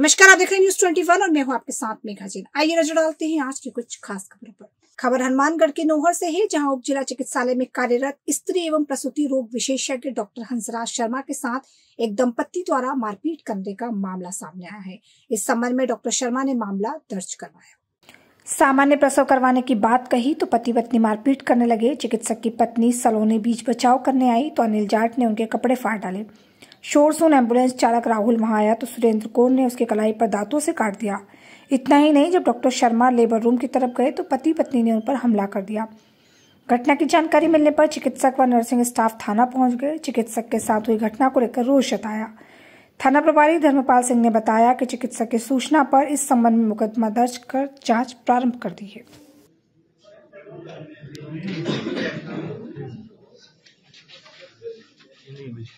नमस्कार आप देख रहे हैं न्यूज ट्वेंटी और मैं हूं आपके साथ मेघा जैन आइए नजर डालते हैं आज की कुछ खास खबरों पर खबर हनुमानगढ़ के नोहर से है जहां उप जिला चिकित्सालय में कार्यरत स्त्री एवं प्रसूति रोग विशेषज्ञ डॉक्टर हंसराज शर्मा के साथ एक दंपत्ति द्वारा मारपीट करने का मामला सामने आया है इस संबंध में डॉक्टर शर्मा ने मामला दर्ज करवाया सामान्य प्रसव करवाने की बात कही तो पति पत्नी मारपीट करने लगे चिकित्सक की पत्नी सलोने बीच बचाव करने आई तो अनिल जाट ने उनके कपड़े फाड़ डाले सुन एम्बुलेंस चालक राहुल वहां आया तो सुरेंद्र कौर ने उसके कलाई पर दांतों से काट दिया इतना ही नहीं जब डॉक्टर शर्मा लेबर रूम की तरफ गए तो पति पत्नी ने उन पर हमला कर दिया घटना की जानकारी मिलने पर चिकित्सक व नर्सिंग स्टाफ थाना पहुंच गए चिकित्सक के साथ हुई घटना को लेकर रोष जताया थाना प्रभारी धर्मपाल सिंह ने बताया कि चिकित्सक की सूचना पर इस संबंध में मुकदमा दर्ज कर जांच प्रारंभ कर दी है